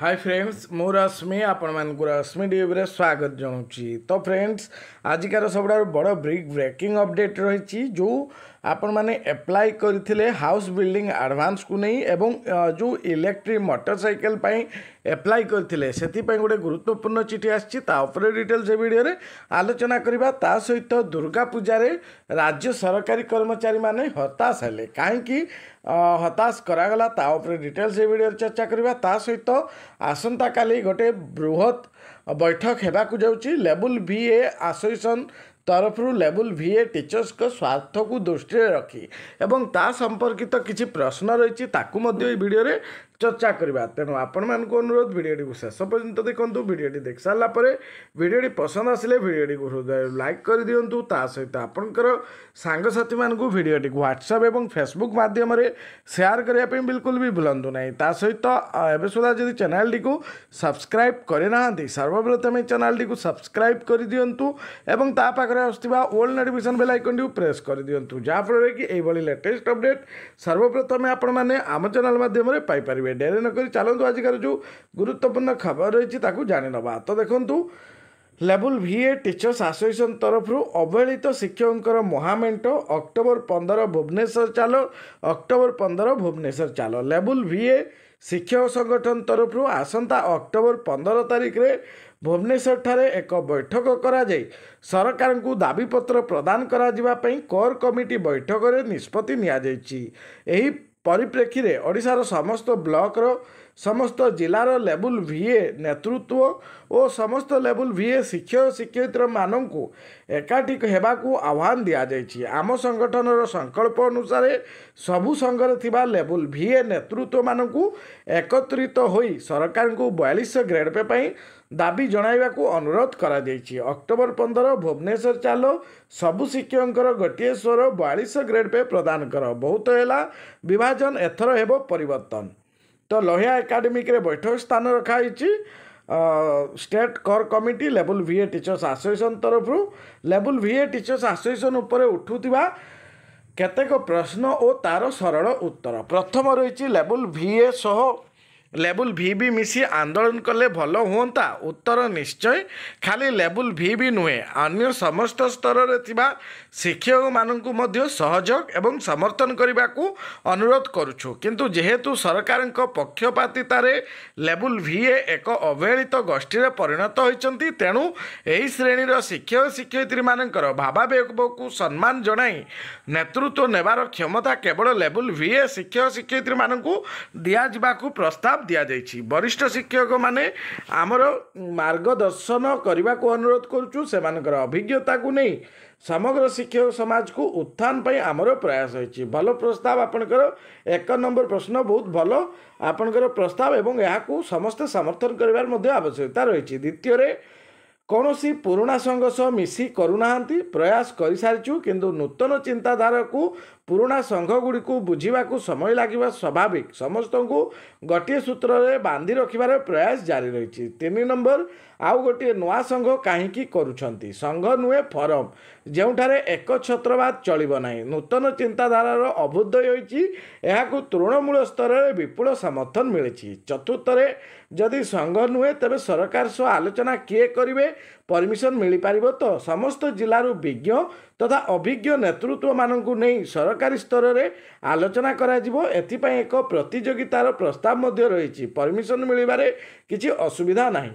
high friends ମୁଁ ରଶ୍ମି ଆପଣମାନଙ୍କୁ ରଶ୍ମି ଡିବ୍ୟୁରେ ସ୍ୱାଗତ ଜଣାଉଛି ତ ଫ୍ରେଣ୍ଡସ୍ ଆଜିକାର ସବୁଠାରୁ ବଡ଼ ବ୍ରିକ୍ ବ୍ରେକିଂ ଅପଡ଼େଟ୍ ରହିଛି ଯେଉଁ ଆପଣମାନେ ଆପ୍ଲାଏ କରିଥିଲେ ହାଉସ୍ ବିଲ୍ଡିଂ ଆଡ଼ଭାନ୍ସକୁ ନେଇ ଏବଂ ଯେଉଁ ଇଲେକ୍ଟ୍ରିକ୍ ମଟରସାଇକେଲ୍ ପାଇଁ ଆପ୍ଲାଏ କରିଥିଲେ ସେଥିପାଇଁ ଗୋଟେ ଗୁରୁତ୍ୱପୂର୍ଣ୍ଣ ଚିଠି ଆସିଛି ତା ଉପରେ ଡିଟେଲ୍ସ ଏ ଭିଡ଼ିଓରେ ଆଲୋଚନା କରିବା ତା ସହିତ ଦୁର୍ଗା ପୂଜାରେ ରାଜ୍ୟ ସରକାରୀ କର୍ମଚାରୀମାନେ ହତାଶ ହେଲେ କାହିଁକି ହତାଶ କରାଗଲା ତା ଉପରେ ଡିଟେଲ୍ସ ଏ ଭିଡ଼ିଓରେ ଚର୍ଚ୍ଚା କରିବା ତା ସହିତ ଆସନ୍ତାକାଲି ଗୋଟେ ବୃହତ ବୈଠକ ହେବାକୁ ଯାଉଛି ଲେବୁଲ୍ ଭି ଏ ଆସୋସିଏସନ୍ ତରଫରୁ ଲେବୁଲ୍ ଭି ଏ ଟିଚର୍ସଙ୍କ ସ୍ୱାର୍ଥକୁ ଦୃଷ୍ଟିରେ ରଖି ଏବଂ ତା ସମ୍ପର୍କିତ କିଛି ପ୍ରଶ୍ନ ରହିଛି ତାକୁ ମଧ୍ୟ ଏହି ଭିଡ଼ିଓରେ चर्चा करवा तेणु आपण मानक अनुरोध भिडियोटी शेष पर्यटन देखूँ भिडियोटी देख सारापर भिडी पसंद आसे भिडियोटी हृदय लाइक कर दिंतु तापर सांगसाथी मान भिडी ह्वाट्सअप फेसबुक मध्यम सेयार करने बिलकुल भी भूलु ना ता सहित एवं सुधा जी चेल टी सब्सक्राइब करना सर्वप्रथम चेल टी सब्सक्राइब कर दिंतु और old notification bell icon press कर दिंतु जहाँफल कि यही लेटेस्ट अपडेट सर्वप्रथम आपने आम चेल मध्यम पाई କରିପାରିବେ ଡେରି ନକରି ଚାଲନ୍ତୁ ଆଜିକାର ଯେଉଁ ଗୁରୁତ୍ୱପୂର୍ଣ୍ଣ ଖବର ରହିଛି ତାକୁ ଜାଣିନେବା ତ ଦେଖନ୍ତୁ ଲେବୁଲ୍ ଭିଏ ଟିଚର୍ସ ଆସୋସିଏସନ୍ ତରଫରୁ ଅବହେଳିତ ଶିକ୍ଷକଙ୍କର ମହାମେଣ୍ଟ ଅକ୍ଟୋବର ପନ୍ଦର ଭୁବନେଶ୍ୱର ଚାଲ ଅକ୍ଟୋବର ପନ୍ଦର ଭୁବନେଶ୍ୱର ଚାଲ ଲେବୁଲ୍ ଭିଏ ଶିକ୍ଷକ ସଂଗଠନ ତରଫରୁ ଆସନ୍ତା ଅକ୍ଟୋବର ପନ୍ଦର ତାରିଖରେ ଭୁବନେଶ୍ୱରଠାରେ ଏକ ବୈଠକ କରାଯାଇ ସରକାରଙ୍କୁ ଦାବିପତ୍ର ପ୍ରଦାନ କରାଯିବା ପାଇଁ କୋର୍ କମିଟି ବୈଠକରେ ନିଷ୍ପତ୍ତି ନିଆଯାଇଛି ଏହି ପରିପ୍ରେକ୍ଷୀରେ ଓଡ଼ିଶାର ସମସ୍ତ ବ୍ଲକର ସମସ୍ତ ଜିଲ୍ଲାର ଲେବୁଲ୍ ଭି ଏ ନେତୃତ୍ୱ ଓ ସମସ୍ତ ଲେବୁଲ୍ ଭି ଏ ଶିକ୍ଷକ ଶିକ୍ଷୟିତ୍ରୀମାନଙ୍କୁ ଏକାଠି ହେବାକୁ ଆହ୍ୱାନ ଦିଆଯାଇଛି ଆମ ସଂଗଠନର ସଂକଳ୍ପ ଅନୁସାରେ ସବୁ ସଂଘରେ ଥିବା ଲେବୁଲ୍ ଭି ଏ ନେତୃତ୍ୱମାନଙ୍କୁ ଏକତ୍ରିତ ହୋଇ ସରକାରଙ୍କୁ ବୟାଳିଶ ଗ୍ରେଡ୍ ପେ ପାଇଁ ଦାବି ଜଣାଇବାକୁ ଅନୁରୋଧ କରାଯାଇଛି ଅକ୍ଟୋବର ପନ୍ଦର ଭୁବନେଶ୍ୱର ଚାଲ ସବୁ ଶିକ୍ଷକଙ୍କର ଗୋଟିଏ ସ୍ୱର ବୟାଳିଶ ଗ୍ରେଡ୍ ପେ ପ୍ରଦାନ କର ବହୁତ ହେଲା ବିଭାଜନ ଏଥର ହେବ ପରିବର୍ତ୍ତନ ତ ଲହିଆ ଏକାଡେମିକରେ ବୈଠକ ସ୍ଥାନ ରଖାଯାଇଛି ଷ୍ଟେଟ୍ କର୍ କମିଟି ଲେବୁଲ୍ ଭି ଏ ଟିଚର୍ସ ଆସୋସିଏସନ୍ ତରଫରୁ ଲେବୁଲ୍ ଭି ଏ ଟିଚର୍ସ ଆସୋସିଏସନ୍ ଉପରେ ଉଠୁଥିବା କେତେକ ପ୍ରଶ୍ନ ଓ ତା'ର ସରଳ ଉତ୍ତର ପ୍ରଥମ ରହିଛି ଲେବୁଲ୍ ଭି ଏ ସହ ଲେବୁଲ ଭି ବି ମିଶି ଆନ୍ଦୋଳନ କଲେ ଭଲ ହୁଅନ୍ତା ଉତ୍ତର ନିଶ୍ଚୟ ଖାଲି ଲେବୁଲ ଭି ବି ନୁହେଁ ଅନ୍ୟ ସମସ୍ତ ସ୍ତରରେ ଥିବା ଶିକ୍ଷକମାନଙ୍କୁ ମଧ୍ୟ ସହଯୋଗ ଏବଂ ସମର୍ଥନ କରିବାକୁ ଅନୁରୋଧ କରୁଛୁ କିନ୍ତୁ ଯେହେତୁ ସରକାରଙ୍କ ପକ୍ଷପାତିତାରେ ଲେବୁଲ ଭି ଏ ଏକ ଅବହେଳିତ ଗୋଷ୍ଠୀରେ ପରିଣତ ହୋଇଛନ୍ତି ତେଣୁ ଏହି ଶ୍ରେଣୀର ଶିକ୍ଷକ ଶିକ୍ଷୟିତ୍ରୀମାନଙ୍କର ଭାବାବେଗକୁ ସମ୍ମାନ ଜଣାଇ ନେତୃତ୍ୱ ନେବାର କ୍ଷମତା କେବଳ ଲେବୁଲ ଭି ଏ ଶିକ୍ଷକ ଶିକ୍ଷୟିତ୍ରୀମାନଙ୍କୁ ଦିଆଯିବାକୁ ପ୍ରସ୍ତାବ ଜବାବ ଦିଆଯାଇଛି ବରିଷ୍ଠ ଶିକ୍ଷକମାନେ ଆମର ମାର୍ଗଦର୍ଶନ କରିବାକୁ ଅନୁରୋଧ କରୁଛୁ ସେମାନଙ୍କର ଅଭିଜ୍ଞତାକୁ ନେଇ ସମଗ୍ର ଶିକ୍ଷକ ସମାଜକୁ ଉତ୍ଥାନ ପାଇଁ ଆମର ପ୍ରୟାସ ହୋଇଛି ଭଲ ପ୍ରସ୍ତାବ ଆପଣଙ୍କର ଏକ ନମ୍ବର ପ୍ରଶ୍ନ ବହୁତ ଭଲ ଆପଣଙ୍କର ପ୍ରସ୍ତାବ ଏବଂ ଏହାକୁ ସମସ୍ତେ ସମର୍ଥନ କରିବାର ମଧ୍ୟ ଆବଶ୍ୟକତା ରହିଛି ଦ୍ୱିତୀୟରେ କୌଣସି ପୁରୁଣା ସଂଘ ସହ ମିଶି କରୁନାହାନ୍ତି ପ୍ରୟାସ କରିସାରିଛୁ କିନ୍ତୁ ନୂତନ ଚିନ୍ତାଧାରାକୁ ପୁରୁଣା ସଂଘ ଗୁଡ଼ିକୁ ବୁଝିବାକୁ ସମୟ ଲାଗିବା ସ୍ୱାଭାବିକ ସମସ୍ତଙ୍କୁ ଗୋଟିଏ ସୂତ୍ରରେ ବାନ୍ଧି ରଖିବାର ପ୍ରୟାସ ଜାରି ରହିଛି ତିନି ନମ୍ବର ଆଉ ଗୋଟିଏ ନୂଆ ସଂଘ କାହିଁକି କରୁଛନ୍ତି ସଂଘ ନୁହେଁ ଫରମ ଯେଉଁଠାରେ ଏକ ଛତ୍ରବାଦ ଚଳିବ ନାହିଁ ନୂତନ ଚିନ୍ତାଧାରାର ଅଭୁଦୟ ହୋଇଛି ଏହାକୁ ତୃଣମୂଳ ସ୍ତରରେ ବିପୁଳ ସମର୍ଥନ ମିଳିଛି ଚତୁର୍ଥରେ ଯଦି ସଂଘ ନୁହେଁ ତେବେ ସରକାର ସହ ଆଲୋଚନା କିଏ କରିବେ ପରମିସନ୍ ମିଳିପାରିବ ତ ସମସ୍ତ ଜିଲ୍ଲାରୁ ବିଜ୍ଞ ତଥା ଅଭିଜ୍ଞ ନେତୃତ୍ୱମାନଙ୍କୁ ନେଇ ସରକାରୀ ସ୍ତରରେ ଆଲୋଚନା କରାଯିବ ଏଥିପାଇଁ ଏକ ପ୍ରତିଯୋଗିତାର ପ୍ରସ୍ତାବ ମଧ୍ୟ ରହିଛି ପରମିସନ୍ ମିଳିବାରେ କିଛି ଅସୁବିଧା ନାହିଁ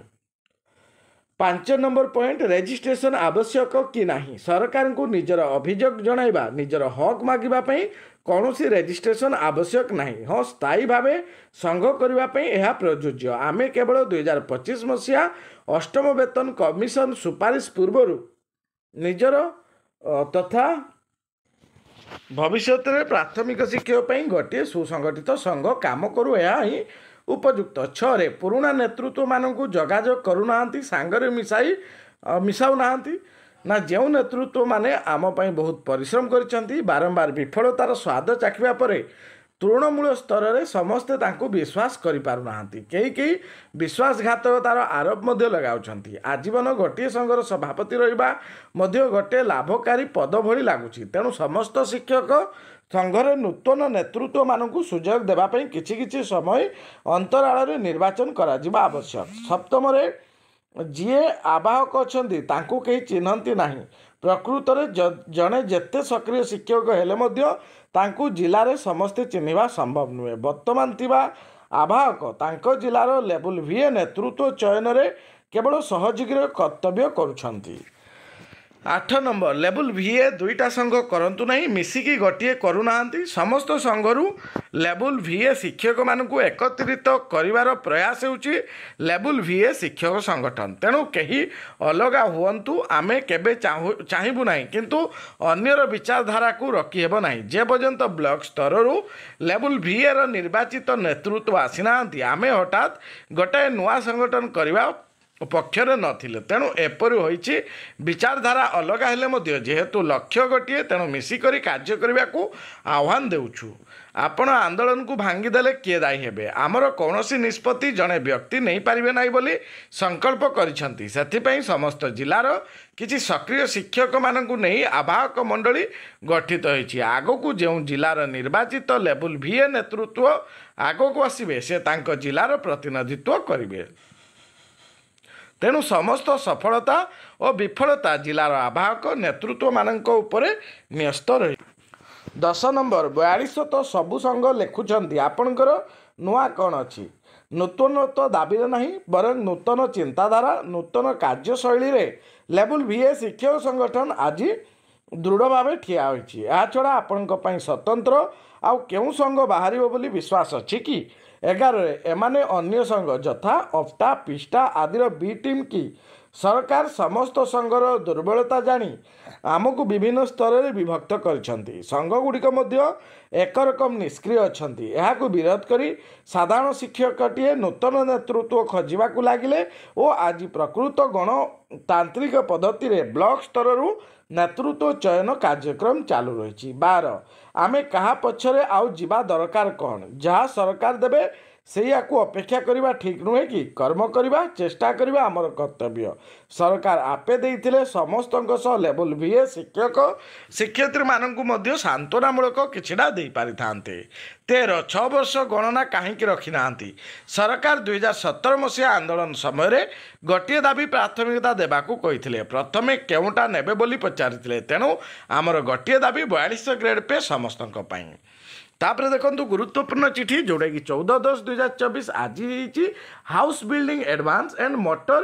ପାଞ୍ଚ ନମ୍ବର ପଏଣ୍ଟ ରେଜିଷ୍ଟ୍ରେସନ୍ ଆବଶ୍ୟକ କି ନାହିଁ ସରକାରଙ୍କୁ ନିଜର ଅଭିଯୋଗ ଜଣାଇବା ନିଜର ହକ୍ ମାଗିବା ପାଇଁ କୌଣସି ରେଜିଷ୍ଟ୍ରେସନ୍ ଆବଶ୍ୟକ ନାହିଁ ହଁ ସ୍ଥାୟୀ ଭାବେ ସଂଘ କରିବା ପାଇଁ ଏହା ପ୍ରଯୁଜ୍ୟ ଆମେ କେବଳ ଦୁଇ ହଜାର ପଚିଶ ମସିହା ଅଷ୍ଟମ ବେତନ କମିଶନ ସୁପାରିଶ ପୂର୍ବରୁ ନିଜର ତଥା ଭବିଷ୍ୟତରେ ପ୍ରାଥମିକ ଶିକ୍ଷକ ପାଇଁ ଗୋଟିଏ ସୁସଙ୍ଗଠିତ ସଂଘ କାମ କରୁ ଏହା ହିଁ ଉପଯୁକ୍ତ ଛଅରେ ପୁରୁଣା ନେତୃତ୍ୱମାନଙ୍କୁ ଯୋଗାଯୋଗ କରୁନାହାନ୍ତି ସାଙ୍ଗରେ ମିଶାଇ ମିଶାଉନାହାନ୍ତି ନା ଯେଉଁ ନେତୃତ୍ୱମାନେ ଆମ ପାଇଁ ବହୁତ ପରିଶ୍ରମ କରିଛନ୍ତି ବାରମ୍ବାର ବିଫଳତାର ସ୍ୱାଦ ଚାଖିବା ପରେ ତୃଣମୂଳ ସ୍ତରରେ ସମସ୍ତେ ତାଙ୍କୁ ବିଶ୍ୱାସ କରିପାରୁନାହାନ୍ତି କେହି କେହି ବିଶ୍ୱାସଘାତକତାର ଆରୋପ ମଧ୍ୟ ଲଗାଉଛନ୍ତି ଆଜୀବନ ଗୋଟିଏ ସଂଘର ସଭାପତି ରହିବା ମଧ୍ୟ ଗୋଟିଏ ଲାଭକାରୀ ପଦ ଭଳି ଲାଗୁଛି ତେଣୁ ସମସ୍ତ ଶିକ୍ଷକ ସଂଘର ନୂତନ ନେତୃତ୍ୱମାନଙ୍କୁ ସୁଯୋଗ ଦେବା ପାଇଁ କିଛି କିଛି ସମୟ ଅନ୍ତରାଳରେ ନିର୍ବାଚନ କରାଯିବା ଆବଶ୍ୟକ ସପ୍ତମରେ ଯିଏ ଆବାହକ ଅଛନ୍ତି ତାଙ୍କୁ କେହି ଚିହ୍ନନ୍ତି ନାହିଁ ପ୍ରକୃତରେ ଜଣେ ଯେତେ ସକ୍ରିୟ ଶିକ୍ଷକ ହେଲେ ମଧ୍ୟ ତାଙ୍କୁ ଜିଲ୍ଲାରେ ସମସ୍ତେ ଚିହ୍ନିବା ସମ୍ଭବ ନୁହେଁ ବର୍ତ୍ତମାନ ଥିବା ଆବାହକ ତାଙ୍କ ଜିଲ୍ଲାର ଲେବୁଲ୍ ଭିଏ ନେତୃତ୍ୱ ଚୟନରେ କେବଳ ସହଯୋଗୀର କର୍ତ୍ତବ୍ୟ କରୁଛନ୍ତି ଆଠ ନମ୍ବର ଲେବୁଲ ଭି ଏ ଦୁଇଟା ସଂଘ କରନ୍ତୁ ନାହିଁ ମିଶିକି ଗୋଟିଏ କରୁନାହାନ୍ତି ସମସ୍ତ ସଂଘରୁ ଲେବୁଲ ଭି ଏ ଶିକ୍ଷକମାନଙ୍କୁ ଏକତ୍ରିତ କରିବାର ପ୍ରୟାସ ହେଉଛି ଲେବୁଲ ଭି ଏ ଶିକ୍ଷକ ସଂଗଠନ ତେଣୁ କେହି ଅଲଗା ହୁଅନ୍ତୁ ଆମେ କେବେ ଚାହିଁବୁ ନାହିଁ କିନ୍ତୁ ଅନ୍ୟର ବିଚାରଧାରାକୁ ରଖିହେବ ନାହିଁ ଯେପର୍ଯ୍ୟନ୍ତ ବ୍ଲକ୍ ସ୍ତରରୁ ଲେବୁଲ ଭି ଏର ନିର୍ବାଚିତ ନେତୃତ୍ୱ ଆସିନାହାନ୍ତି ଆମେ ହଠାତ୍ ଗୋଟାଏ ନୂଆ ସଂଗଠନ କରିବା ପକ୍ଷରେ ନଥିଲେ ତେଣୁ ଏପରି ହୋଇଛି ବିଚାରଧାରା ଅଲଗା ହେଲେ ମଧ୍ୟ ଯେହେତୁ ଲକ୍ଷ୍ୟ ଗୋଟିଏ ତେଣୁ ମିଶିକରି କାର୍ଯ୍ୟ କରିବାକୁ ଆହ୍ୱାନ ଦେଉଛୁ ଆପଣ ଆନ୍ଦୋଳନକୁ ଭାଙ୍ଗିଦେଲେ କିଏ ଦାୟୀ ହେବେ ଆମର କୌଣସି ନିଷ୍ପତ୍ତି ଜଣେ ବ୍ୟକ୍ତି ନେଇପାରିବେ ନାହିଁ ବୋଲି ସଂକଳ୍ପ କରିଛନ୍ତି ସେଥିପାଇଁ ସମସ୍ତ ଜିଲ୍ଲାର କିଛି ସକ୍ରିୟ ଶିକ୍ଷକମାନଙ୍କୁ ନେଇ ଆବାହକ ମଣ୍ଡଳୀ ଗଠିତ ହୋଇଛି ଆଗକୁ ଯେଉଁ ଜିଲ୍ଲାର ନିର୍ବାଚିତ ଲେବୁଲ୍ ଭିଏ ନେତୃତ୍ୱ ଆଗକୁ ଆସିବେ ସେ ତାଙ୍କ ଜିଲ୍ଲାର ପ୍ରତିନିଧିତ୍ୱ କରିବେ ତେଣୁ ସମସ୍ତ ସଫଳତା ଓ ବିଫଳତା ଜିଲ୍ଲାର ଆବାହକ ନେତୃତ୍ୱମାନଙ୍କ ଉପରେ ନ୍ୟସ୍ତ ରହିବ ଦଶ ନମ୍ବର ବୟାଳିଶ ତ ସବୁ ସଂଘ ଲେଖୁଛନ୍ତି ଆପଣଙ୍କର ନୂଆ କ'ଣ ଅଛି ନୂତନ ତ ଦାବିରେ ନାହିଁ ବରଂ ନୂତନ ଚିନ୍ତାଧାରା ନୂତନ କାର୍ଯ୍ୟଶୈଳୀରେ ଲେବୁଲ ଲେବୁଲ୍ ଏ ଶିକ୍ଷକ ସଂଗଠନ ଆଜି ଦୃଢ଼ ଭାବେ ଠିଆ ହୋଇଛି ଏହାଛଡ଼ା ଆପଣଙ୍କ ପାଇଁ ସ୍ୱତନ୍ତ୍ର ଆଉ କେଉଁ ସଂଘ ବାହାରିବ ବୋଲି ବିଶ୍ୱାସ ଅଛି କି ଏଗାରରେ ଏମାନେ ଅନ୍ୟ ସଂଘ ଯଥା ଅଫ୍ଟା ପିଷ୍ଟା ଆଦିର ବି ଟିମ୍ କି ସରକାର ସମସ୍ତ ସଂଘର ଦୁର୍ବଳତା ଜାଣି ଆମକୁ ବିଭିନ୍ନ ସ୍ତରରେ ବିଭକ୍ତ କରିଛନ୍ତି ସଂଘ ଗୁଡ଼ିକ ମଧ୍ୟ ଏକ ରକମ ନିଷ୍କ୍ରିୟ ଅଛନ୍ତି ଏହାକୁ ବିରୋଧ କରି ସାଧାରଣ ଶିକ୍ଷକଟିଏ ନୂତନ ନେତୃତ୍ୱ ଖୋଜିବାକୁ ଲାଗିଲେ ଓ ଆଜି ପ୍ରକୃତ ଗଣତାନ୍ତ୍ରିକ ପଦ୍ଧତିରେ ବ୍ଲକ୍ ସ୍ତରରୁ ନେତୃତ୍ୱ ଚୟନ କାର୍ଯ୍ୟକ୍ରମ ଚାଲୁ ରହିଛି ବାର ଆମେ କାହା ପଛରେ ଆଉ ଯିବା ଦରକାର କ'ଣ ଯାହା ସରକାର ଦେବେ ସେଇଆକୁ ଅପେକ୍ଷା କରିବା ଠିକ୍ ନୁହେଁ କି କର୍ମ କରିବା ଚେଷ୍ଟା କରିବା ଆମର କର୍ତ୍ତବ୍ୟ ସରକାର ଆପେ ଦେଇଥିଲେ ସମସ୍ତଙ୍କ ସହ ଲେବୁଲ ବି ଏ ଶିକ୍ଷକ ଶିକ୍ଷୟତ୍ରୀମାନଙ୍କୁ ମଧ୍ୟ ସାନ୍ତ୍ୱନାମୂଳକ କିଛିଟା ଦେଇପାରିଥାନ୍ତେ ତେର ଛଅ ବର୍ଷ ଗଣନା କାହିଁକି ରଖିନାହାନ୍ତି ସରକାର ଦୁଇ ହଜାର ସତର ମସିହା ଆନ୍ଦୋଳନ ସମୟରେ ଗୋଟିଏ ଦାବି ପ୍ରାଥମିକତା ଦେବାକୁ କହିଥିଲେ ପ୍ରଥମେ କେଉଁଟା ନେବେ ବୋଲି ପଚାରିଥିଲେ ତେଣୁ ଆମର ଗୋଟିଏ ଦାବି ବୟାଳିଶ ଗ୍ରେଡ଼ ପେ ସମସ୍ତଙ୍କ ପାଇଁ ତାପରେ ଦେଖନ୍ତୁ ଗୁରୁତ୍ୱପୂର୍ଣ୍ଣ ଚିଠି ଯେଉଁଟାକି ଚଉଦ ଦଶ ଦୁଇ ହଜାର ଚବିଶ ଆଜି ହେଇଛି house building advance and 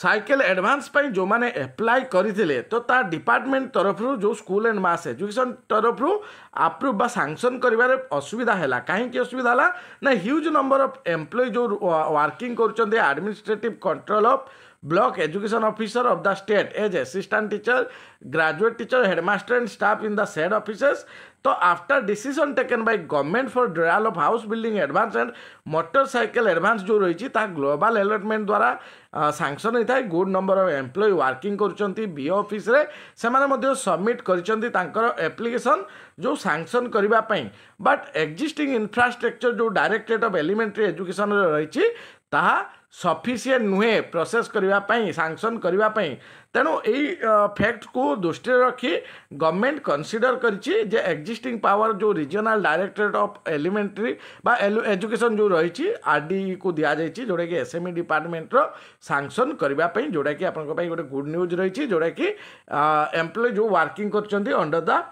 motorcycle advance ପାଇଁ ଯେଉଁମାନେ ଆପ୍ଲାଏ କରିଥିଲେ ତ ତା ଡିପାର୍ଟମେଣ୍ଟ ତରଫରୁ ଯେଉଁ ସ୍କୁଲ ଆଣ୍ଡ ମାସ୍ ଏଜୁକେସନ୍ ତରଫରୁ ଆପ୍ରୁଭ୍ ବା ସାଙ୍କସନ୍ କରିବାରେ ଅସୁବିଧା ହେଲା କାହିଁକି ଅସୁବିଧା ହେଲା ନା ହ୍ୟୁଜ୍ ନମ୍ବର ଅଫ୍ ଏମ୍ପ୍ଲୟ ଯେଉଁ ୱାର୍କିଂ କରୁଛନ୍ତି administrative control of block education officer of the state as assistant teacher graduate teacher headmaster and staff in the said offices So after decision taken by government for denial of house building advance and motorcycle advance जो रही global एलटमेंट द्वारा sanction ହେଇଥାଏ good number of employee working କରୁଛନ୍ତି ବି ଅଫିସରେ ସେମାନେ ମଧ୍ୟ submit କରିଛନ୍ତି ତାଙ୍କର ଆପ୍ଲିକେସନ୍ ଯେଉଁ ସାଙ୍କସନ୍ କରିବା ପାଇଁ ବଟ୍ ଏକ୍ଜିଷ୍ଟିଂ ଇନଫ୍ରାଷ୍ଟ୍ରକ୍ଚର୍ ଯେଉଁ ଡାଇରେକ୍ଟରେଟ୍ ଅଫ୍ ଏଲିମେଣ୍ଟାରୀ ଏଜୁକେସନ୍ରେ ରହିଛି ତାହା सफिसीएं नुहे प्रोसेस करने सांसन करने तेणु यही फैक्ट को दृष्टि रखी गवर्नमेंट कनसीडर कर एक्जिस्टिंग पावर जो regional directorate of elementary education जो रही आर डी को दि जाइए जोटा कि एस एम ई डिपार्टमेंटर सांसन करने जोटा कि आप गोटे गुड न्यूज रही जोटा कि एम्प्लय जो working under the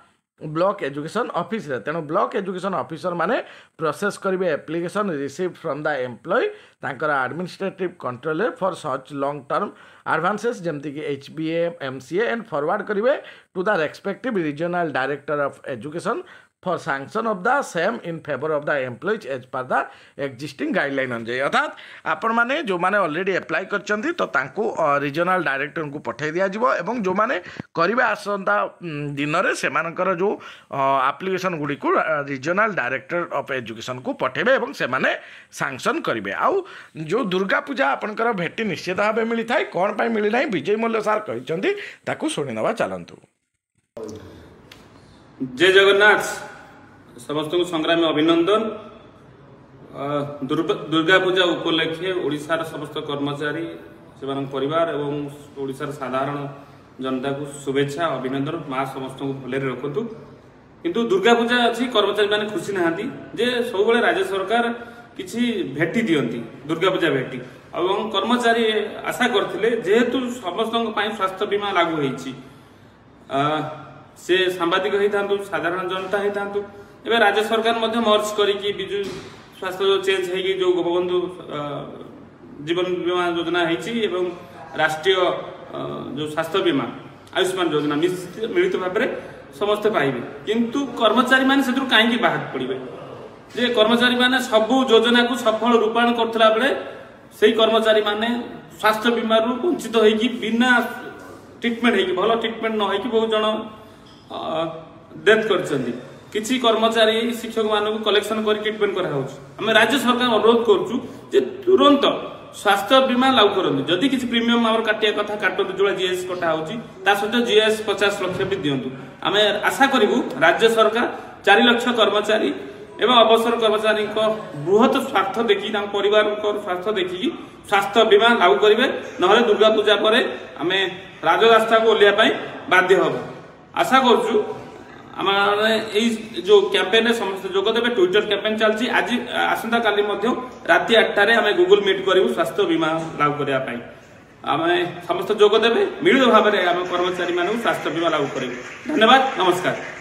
block education ଅଫିସରେ ତେଣୁ ବ୍ଲକ୍ ଏଜୁକେସନ୍ ଅଫିସରମାନେ ପ୍ରୋସେସ୍ କରିବେ application receive from the employee ତାଙ୍କର ଆଡ଼ମିନିଷ୍ଟ୍ରେଟିଭ୍ କଣ୍ଟ୍ରୋଲରେ for such long term advances ଯେମିତିକି H B A M C A and forward କରିବେ to the respective regional director of education for sanction of the same in favour of the employees as per the existing guideline अनुजाई अर्थात आपण मैंने जो मैंने already apply कर तो regional director को पठाइ दिजाव और जो मैंने करवा आसंता दिन में से मानकर जो आप्लिकेसन गुड़ी रिजनाल डायरेक्टर अफ एजुकेशन को पठेबे और से मैंने सांसन करेंगे आउ जो दुर्गा पूजा आप भेट निश्चित भाव मिली थाए कौन मिली ना विजय मल्ल सार कहते शुणीनवा चलतु जय जगन्नाथ ସମସ୍ତଙ୍କୁ ସଂଗ୍ରାମୀ ଅଭିନନ୍ଦନ ଦୁର୍ଗା ପୂଜା ଉପଲକ୍ଷେ ଓଡ଼ିଶାର ସମସ୍ତ କର୍ମଚାରୀ ସେମାନଙ୍କ ପରିବାର ଏବଂ ଓଡ଼ିଶାର ସାଧାରଣ ଜନତାକୁ ଶୁଭେଚ୍ଛା ଅଭିନନ୍ଦନ ମା ସମସ୍ତଙ୍କୁ ଭଲରେ ରଖନ୍ତୁ କିନ୍ତୁ ଦୁର୍ଗା ପୂଜା ଅଛି କର୍ମଚାରୀମାନେ ଖୁସି ନାହାନ୍ତି ଯେ ସବୁବେଳେ ରାଜ୍ୟ ସରକାର କିଛି ଭେଟି ଦିଅନ୍ତି ଦୁର୍ଗା ପୂଜା ଭେଟି ଏବଂ କର୍ମଚାରୀ ଆଶା କରିଥିଲେ ଯେହେତୁ ସମସ୍ତଙ୍କ ପାଇଁ ସ୍ୱାସ୍ଥ୍ୟ ବୀମା ଲାଗୁ ହୋଇଛି ସେ ସାମ୍ବାଦିକ ହେଇଥାନ୍ତୁ ସାଧାରଣ ଜନତା ହେଇଥାନ୍ତୁ ଏବେ ରାଜ୍ୟ ସରକାର ମଧ୍ୟ ମର୍ଜ କରିକି ବିଜୁ ସ୍ୱାସ୍ଥ୍ୟ ଚେଞ୍ଜ ହେଇକି ଯେଉଁ ଗୋପବନ୍ଧୁ ଜୀବନ ବୀମା ଯୋଜନା ହେଇଛି ଏବଂ ରାଷ୍ଟ୍ରୀୟ ଯେଉଁ ସ୍ୱାସ୍ଥ୍ୟ ବୀମା ଆୟୁଷ୍ମାନ ଯୋଜନା ମିଳିତ ଭାବରେ ସମସ୍ତେ ପାଇବେ କିନ୍ତୁ କର୍ମଚାରୀମାନେ ସେଥିରୁ କାହିଁକି ବାହାର ପଡ଼ିବେ ଯେ କର୍ମଚାରୀମାନେ ସବୁ ଯୋଜନାକୁ ସଫଳ ରୂପାୟଣ କରୁଥିଲା ବେଳେ ସେଇ କର୍ମଚାରୀମାନେ ସ୍ୱାସ୍ଥ୍ୟ ବୀମାରୁ ବଞ୍ଚିତ ହେଇକି ବିନା ଟ୍ରିଟମେଣ୍ଟ ହେଇକି ଭଲ ଟ୍ରିଟମେଣ୍ଟ ନ ହେଇକି ବହୁତ ଜଣ ଡେଥ୍ କରିଛନ୍ତି କିଛି କର୍ମଚାରୀ ଶିକ୍ଷକମାନଙ୍କୁ କଲେକ୍ସନ କରି ଟ୍ରିଟମେଣ୍ଟ କରାହେଉଛି ଆମେ ରାଜ୍ୟ ସରକାର ଅନୁରୋଧ କରୁଛୁ ଯେ ତୁରନ୍ତ ସ୍ୱାସ୍ଥ୍ୟ ବୀମା ଲାଗୁ କରନ୍ତୁ ଯଦି କିଛି ପ୍ରିମିୟମ ଆମର କାଟିବା କଥା କାଟନ୍ତୁ ଯୋଉଟା ଜିଏସ୍ କଟା ହେଉଛି ତା ସହିତ ଜିଏସ୍ ପଚାଶ ଲକ୍ଷ ବି ଦିଅନ୍ତୁ ଆମେ ଆଶା କରିବୁ ରାଜ୍ୟ ସରକାର ଚାରି ଲକ୍ଷ କର୍ମଚାରୀ ଏବଂ ଅବସର କର୍ମଚାରୀଙ୍କ ବୃହତ ସ୍ୱାର୍ଥ ଦେଖି ତାଙ୍କ ପରିବାରଙ୍କ ସ୍ୱାର୍ଥ ଦେଖିକି ସ୍ୱାସ୍ଥ୍ୟ ବୀମା ଲାଗୁ କରିବେ ନହେଲେ ଦୁର୍ଗାପୂଜା ପରେ ଆମେ ରାଜରାସ୍ତାକୁ ଓହ୍ଲାଇବା ପାଇଁ ବାଧ୍ୟ ହେବୁ ଆଶା କରୁଛୁ ଆମେ ଏଇ ଯୋଉ କ୍ୟାମ୍ପେନରେ ସମସ୍ତେ ଯୋଗ ଦେବେ ଟ୍ୱିଟର କ୍ୟାମ୍ପେନ୍ ଚାଲିଛି ଆଜି ଆସନ୍ତାକାଲି ମଧ୍ୟ ରାତି ଆଠଟାରେ ଆମେ ଗୁଗୁଲ ମିଟ୍ କରିବୁ ସ୍ୱାସ୍ଥ୍ୟ ବୀମା ଲାଗୁ କରିବା ପାଇଁ ଆମେ ସମସ୍ତେ ଯୋଗ ଦେବେ ମିଳିତ ଭାବରେ ଆମ କର୍ମଚାରୀମାନଙ୍କୁ ସ୍ୱାସ୍ଥ୍ୟ ବୀମା ଲାଗୁ କରିବୁ ଧନ୍ୟବାଦ ନମସ୍କାର